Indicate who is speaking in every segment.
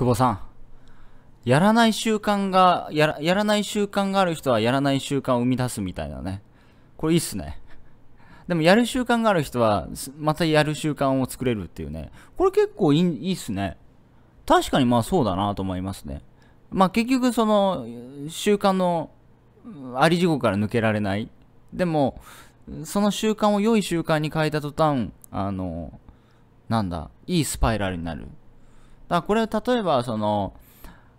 Speaker 1: 久保さん。やらない習慣が、やら、やらない習慣がある人はやらない習慣を生み出すみたいなね。これいいっすね。でもやる習慣がある人は、またやる習慣を作れるっていうね。これ結構いいいいっすね。確かにまあそうだなと思いますね。まあ結局その、習慣のあり地獄から抜けられない。でも、その習慣を良い習慣に変えた途端、あの、なんだ、いいスパイラルになる。だからこれ例えばその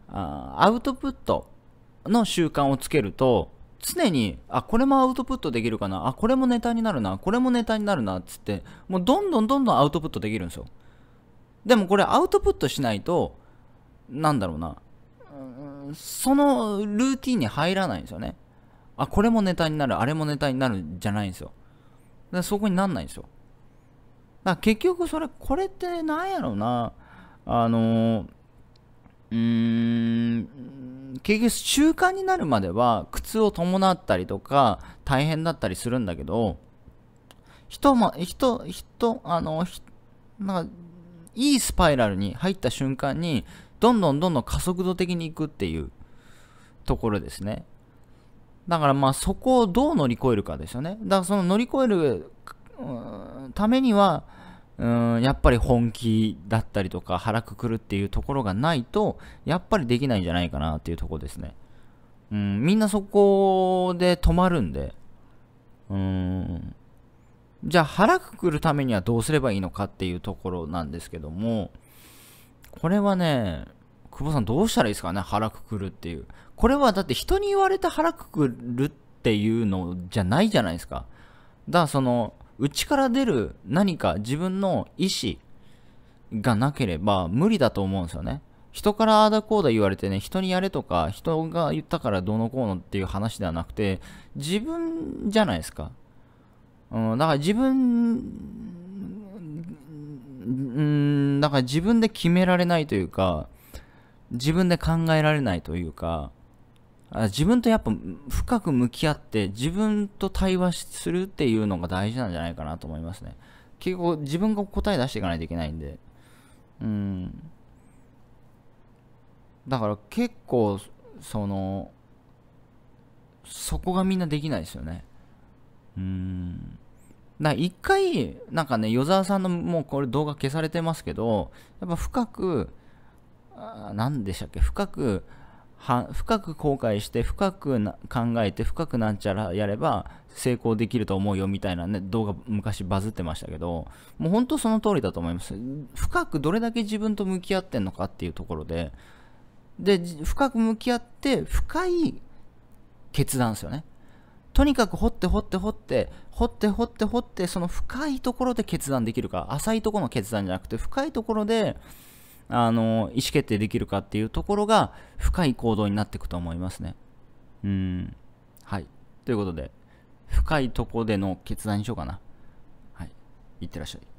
Speaker 1: あアウトプットの習慣をつけると常にあこれもアウトプットできるかなあこれもネタになるなこれもネタになるなっつってもうどんどんどんどんアウトプットできるんですよでもこれアウトプットしないとなんだろうなそのルーティンに入らないんですよねあこれもネタになるあれもネタになるじゃないんですよだそこになんないんですよだから結局それこれって何やろうなあのうーん結局習慣になるまでは苦痛を伴ったりとか大変だったりするんだけど人も人人あのなんかいいスパイラルに入った瞬間にどんどんどんどん加速度的にいくっていうところですねだからまあそこをどう乗り越えるかですよねだからその乗り越えるためにはうんやっぱり本気だったりとか腹くくるっていうところがないとやっぱりできないんじゃないかなっていうとこですね、うん、みんなそこで止まるんでうんじゃあ腹くくるためにはどうすればいいのかっていうところなんですけどもこれはね久保さんどうしたらいいですかね腹くくるっていうこれはだって人に言われて腹くくるっていうのじゃないじゃないですかだからその内から出る何か自分の意思がなければ無理だと思うんですよね。人からあだこうだ言われてね、人にやれとか、人が言ったからどうのこうのっていう話ではなくて、自分じゃないですか。うん、だから自分、うん、だから自分で決められないというか、自分で考えられないというか、あ自分とやっぱ深く向き合って自分と対話するっていうのが大事なんじゃないかなと思いますね。結構自分が答え出していかないといけないんで。うん。だから結構、その、そこがみんなできないですよね。うん。だ一回、なんかね、与沢さんのもうこれ動画消されてますけど、やっぱ深く、あ何でしたっけ、深く、は深く後悔して深く考えて深くなんちゃらやれば成功できると思うよみたいなね動画昔バズってましたけどもう本当その通りだと思います深くどれだけ自分と向き合ってんのかっていうところでで深く向き合って深い決断ですよねとにかく掘って掘って掘って掘って掘って掘ってその深いところで決断できるか浅いところの決断じゃなくて深いところであの意思決定できるかっていうところが深い行動になっていくと思いますね。うん。はい。ということで、深いとこでの決断にしようかな。はい。いってらっしゃい。